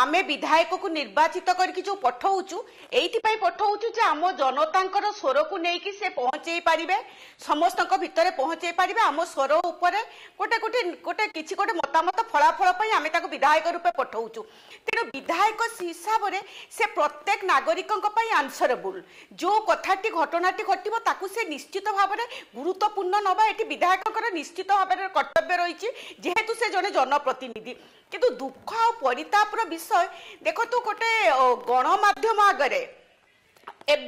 ଆମେ ବିଧାୟକକୁ ନିର୍ବାଚିତ କରିକି ଯୋଉ ପଠଉଛୁ ଏଇଥିପାଇଁ ପଠଉଛୁ ଯେ ଆମ ଜନତାଙ୍କର ସ୍ୱରକୁ ନେଇକି ସେ ପହଞ୍ଚେଇ ପାରିବେ ସମସ୍ତଙ୍କ ଭିତରେ ପହଞ୍ଚେଇ ପାରିବେ ଆମ ସ୍ୱର ଉପରେ ଗୋଟେ ଗୋଟେ ଗୋଟେ କିଛି ଗୋଟେ ମତାମତ ଫଳାଫଳ ପାଇଁ ଆମେ ତାକୁ ବିଧାୟକ ରୂପେ ପଠଉଛୁ ତେଣୁ ବିଧାୟକ ହିସାବରେ ସେ ପ୍ରତ୍ୟେକ ନାଗରିକଙ୍କ ପାଇଁ ଆନ୍ସରେବୁଲ୍ ଯୋଉ କଥାଟି ଘଟଣାଟି ଘଟିବ ତାକୁ ସେ ନିଶ୍ଚିତ ଭାବରେ ଗୁରୁତ୍ୱପୂର୍ଣ୍ଣ ନେବା ଏଠି ବିଧାୟକଙ୍କର ନିଶ୍ଚିତ ଭାବରେ କର୍ତ୍ତବ୍ୟ ରହିଛି ଯେହେତୁ ସେ ଜଣେ ଜନପ୍ରତିନିଧି কিন্তু দুঃখ আরিতাপর বিষয় দেখো তো গোটে গণমাধ্যম আগে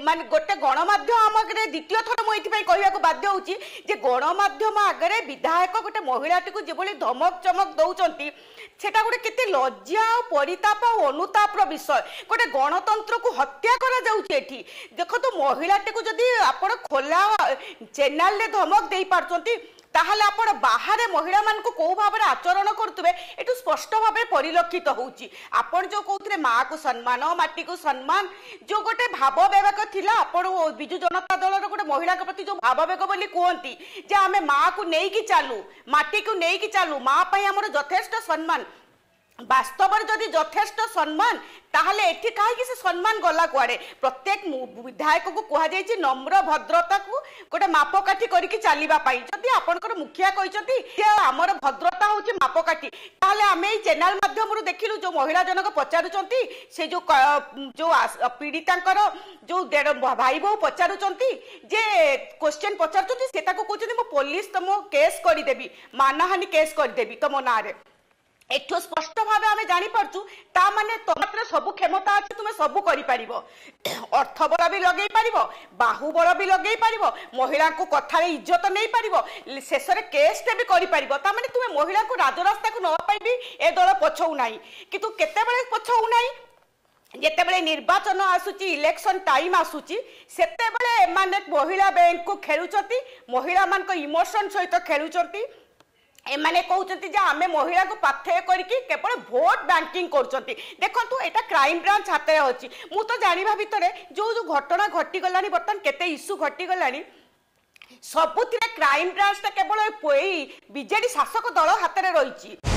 মানে গোটে গণমাধ্যম আগে দ্বিতীয় থর মু এইপাই কহবাকে বাধ্য হচ্ছি যে গণমাধ্যম আগে বিধায়ক গোটে মহিলাটি যেভাবে ধমক চমক দৌঁচান সেটা গোটে কত লজ্জা ও পরিতাপ ও অনুতাপর বিষয় গোটে গণতন্ত্র কু হত্যা করা যাচ্ছে এটি দেখো মহিলাটি যদি আপনার খোলা চ্যানেল ধমক দিয়ে পারছন্তি তাহলে আপনার বাহারে মহিলা মানুষ কেউ ভাবে আচরণ করুবে এটু স্পষ্ট ভাবে পরিলক্ষিত হচ্ছে আপনার যে কোথায় মা কু সম্মান মাটি কু সম্মান যে গোটে ভাববেগ লা আপন বিজু জনতা দলর গোটে মহিলা প্রতি যে ভাববেগ বলে কুহতি যে আমি মা কু নেই চালু মাটি কু নেই চালু মা পাই আমার যথেষ্ট সম্মান বাস্তবরে যদি যথেষ্ট সম্মান তাহলে এটি কাহি সে সম্মান গলা কুয়াড়ে প্রত্যেক বিধায়ক কু কুহযাই নম্র ভদ্রতা কু গোটে মাপকাঠি করি চালা যদি আপনার মুখিয়া কিন্তু যে আমার ভদ্রতা হচ্ছে মাপকাঠি তাহলে আমি এই চ্যানেল মাধ্যমে দেখিলু যে মহিলা জনক পচারুচার সে যে পীড়িতাঙ্কর যে ভাই বউ পচারুচার যে কোশ্চেন পচারুচার সে তাকে কুমার পুলিশ তুম কেস করিদেবি মানহানি কেস করিদেবি তুম নাঁরে ଏଠୁ ସ୍ପଷ୍ଟ ଭାବେ ଆମେ ଜାଣିପାରୁଛୁ ତା ମାନେ ତୋ ହାତରେ ସବୁ କ୍ଷମତା ଅଛି ତୁମେ ସବୁ କରିପାରିବ ଅର୍ଥ ବଳ ବି ଲଗେଇ ପାରିବ ବାହୁବଳ ବି ଲଗେଇ ପାରିବ ମହିଳାଙ୍କୁ କଥାରେ ଇଜ୍ଜତ ନେଇପାରିବ ଶେଷରେ କେସ୍ଟେ ବି କରିପାରିବ ତା ମାନେ ତୁମେ ମହିଳାଙ୍କୁ ରାଜରାସ୍ତାକୁ ନେବା ପାଇଁ ବି ଏ ଦଳ ପଛଉ ନାହିଁ କିନ୍ତୁ କେତେବେଳେ ପଛଉ ନାହିଁ ଯେତେବେଳେ ନିର୍ବାଚନ ଆସୁଛି ଇଲେକ୍ସନ ଟାଇମ୍ ଆସୁଛି ସେତେବେଳେ ଏମାନେ ମହିଳା ବ୍ୟାଙ୍କକୁ ଖେଳୁଛନ୍ତି ମହିଳାମାନଙ୍କ ଇମୋସନ୍ ସହିତ ଖେଳୁଛନ୍ତି এমানে কৌঁতি যে আমি মহিলা পাথেয় করি কেবল ভোট ব্যাঙ্কিং করছেন দেখন্তু এটা ক্রাইম ব্রাঞ্চ হাতে অছি মু তো জাঁয়া ভিতরে যে ঘটনা গলানি বর্তমান কেতে ইস্যু গলানি সবুতিরে ক্রাইম ব্রাঞ্চটা কেবল এই বিজেডি শাসক দল হাতে রয়েছে